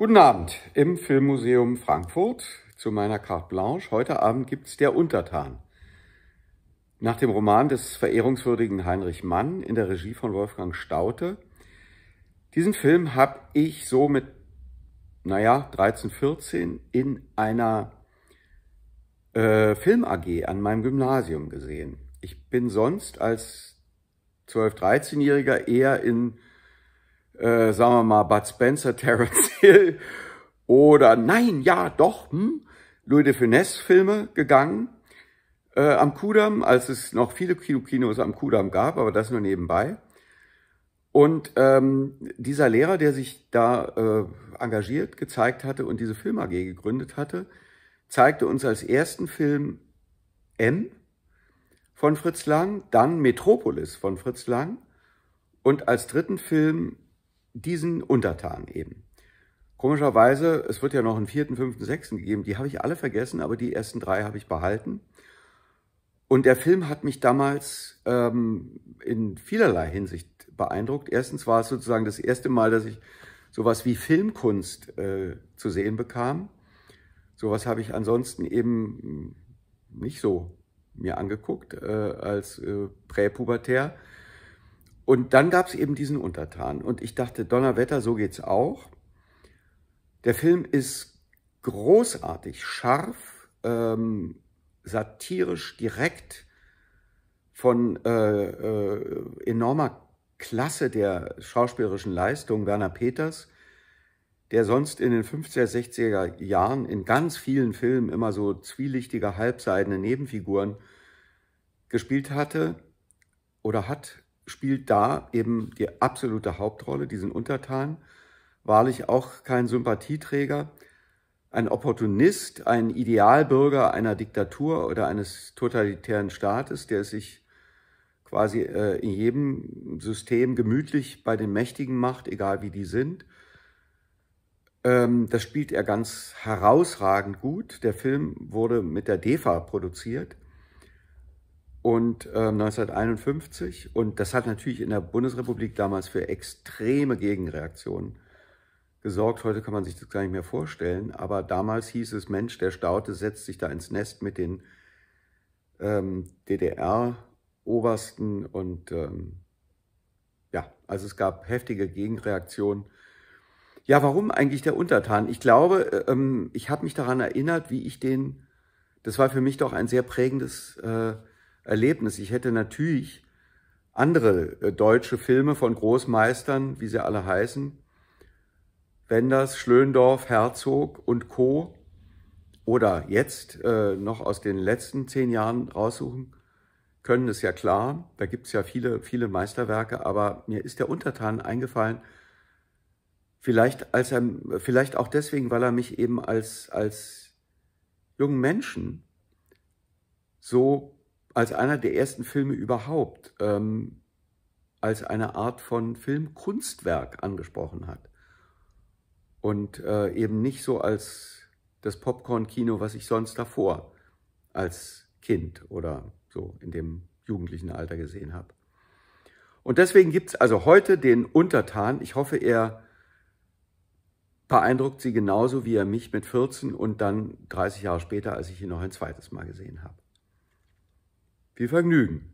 Guten Abend im Filmmuseum Frankfurt zu meiner Carte Blanche. Heute Abend gibt's Der Untertan. Nach dem Roman des verehrungswürdigen Heinrich Mann in der Regie von Wolfgang Staute. Diesen Film habe ich so mit, naja, 13, 14 in einer äh, Film-AG an meinem Gymnasium gesehen. Ich bin sonst als 12-, 13-Jähriger eher in äh, sagen wir mal, Bud Spencer, Terence Hill oder nein, ja, doch, hm, Louis de Funès Filme gegangen äh, am Kudamm, als es noch viele Kinos am Kudamm gab, aber das nur nebenbei. Und ähm, dieser Lehrer, der sich da äh, engagiert gezeigt hatte und diese Film AG gegründet hatte, zeigte uns als ersten Film M von Fritz Lang, dann Metropolis von Fritz Lang und als dritten Film diesen Untertanen eben. Komischerweise, es wird ja noch einen vierten, fünften, sechsten gegeben, die habe ich alle vergessen, aber die ersten drei habe ich behalten. Und der Film hat mich damals ähm, in vielerlei Hinsicht beeindruckt. Erstens war es sozusagen das erste Mal, dass ich sowas wie Filmkunst äh, zu sehen bekam. Sowas habe ich ansonsten eben nicht so mir angeguckt äh, als äh, Präpubertär. Und dann gab es eben diesen Untertan. Und ich dachte, Donnerwetter, so geht's auch. Der Film ist großartig, scharf, ähm, satirisch, direkt, von äh, äh, enormer Klasse der schauspielerischen Leistung Werner Peters, der sonst in den 50er, 60er Jahren in ganz vielen Filmen immer so zwielichtige, halbseidene Nebenfiguren gespielt hatte oder hat spielt da eben die absolute Hauptrolle, diesen Untertan. Wahrlich auch kein Sympathieträger, ein Opportunist, ein Idealbürger einer Diktatur oder eines totalitären Staates, der es sich quasi äh, in jedem System gemütlich bei den Mächtigen macht, egal wie die sind. Ähm, das spielt er ganz herausragend gut. Der Film wurde mit der DEFA produziert und äh, 1951. Und das hat natürlich in der Bundesrepublik damals für extreme Gegenreaktionen gesorgt. Heute kann man sich das gar nicht mehr vorstellen. Aber damals hieß es, Mensch, der Staute setzt sich da ins Nest mit den ähm, DDR-Obersten. Und ähm, ja, also es gab heftige Gegenreaktionen. Ja, warum eigentlich der Untertan? Ich glaube, ähm, ich habe mich daran erinnert, wie ich den, das war für mich doch ein sehr prägendes äh, Erlebnis. Ich hätte natürlich andere äh, deutsche Filme von Großmeistern, wie sie alle heißen, Wenders, Schlöndorf, Herzog und Co. oder jetzt äh, noch aus den letzten zehn Jahren raussuchen können, ist ja klar. Da gibt es ja viele, viele Meisterwerke, aber mir ist der Untertan eingefallen, vielleicht, als er, vielleicht auch deswegen, weil er mich eben als, als jungen Menschen so als einer der ersten Filme überhaupt ähm, als eine Art von Filmkunstwerk angesprochen hat. Und äh, eben nicht so als das Popcorn-Kino, was ich sonst davor als Kind oder so in dem jugendlichen Alter gesehen habe. Und deswegen gibt es also heute den Untertan. Ich hoffe, er beeindruckt sie genauso, wie er mich mit 14 und dann 30 Jahre später, als ich ihn noch ein zweites Mal gesehen habe. Viel Vergnügen!